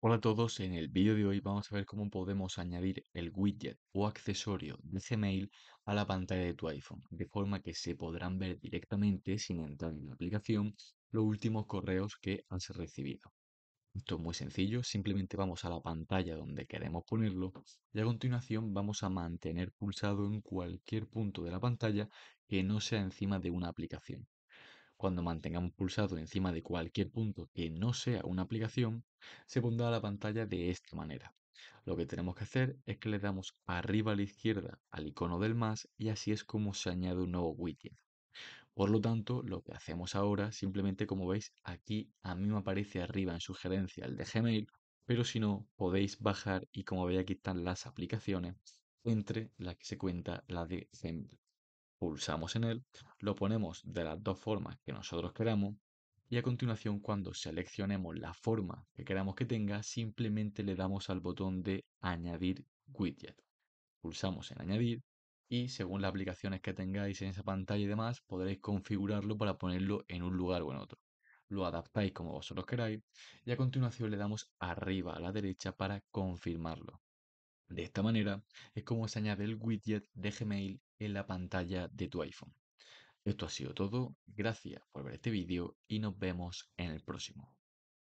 Hola a todos, en el vídeo de hoy vamos a ver cómo podemos añadir el widget o accesorio de Gmail a la pantalla de tu iPhone, de forma que se podrán ver directamente, sin entrar en la aplicación, los últimos correos que han recibido. Esto es muy sencillo, simplemente vamos a la pantalla donde queremos ponerlo y a continuación vamos a mantener pulsado en cualquier punto de la pantalla que no sea encima de una aplicación. Cuando mantengamos pulsado encima de cualquier punto que no sea una aplicación, se pondrá la pantalla de esta manera. Lo que tenemos que hacer es que le damos arriba a la izquierda al icono del más y así es como se añade un nuevo widget. Por lo tanto, lo que hacemos ahora, simplemente como veis, aquí a mí me aparece arriba en sugerencia el de Gmail, pero si no, podéis bajar y como veis aquí están las aplicaciones, entre las que se cuenta la de Gmail pulsamos en él, lo ponemos de las dos formas que nosotros queramos y a continuación cuando seleccionemos la forma que queramos que tenga, simplemente le damos al botón de añadir widget. Pulsamos en añadir y según las aplicaciones que tengáis en esa pantalla y demás, podréis configurarlo para ponerlo en un lugar o en otro. Lo adaptáis como vosotros queráis y a continuación le damos arriba a la derecha para confirmarlo. De esta manera es como se añade el widget de Gmail en la pantalla de tu iPhone. Esto ha sido todo, gracias por ver este vídeo y nos vemos en el próximo.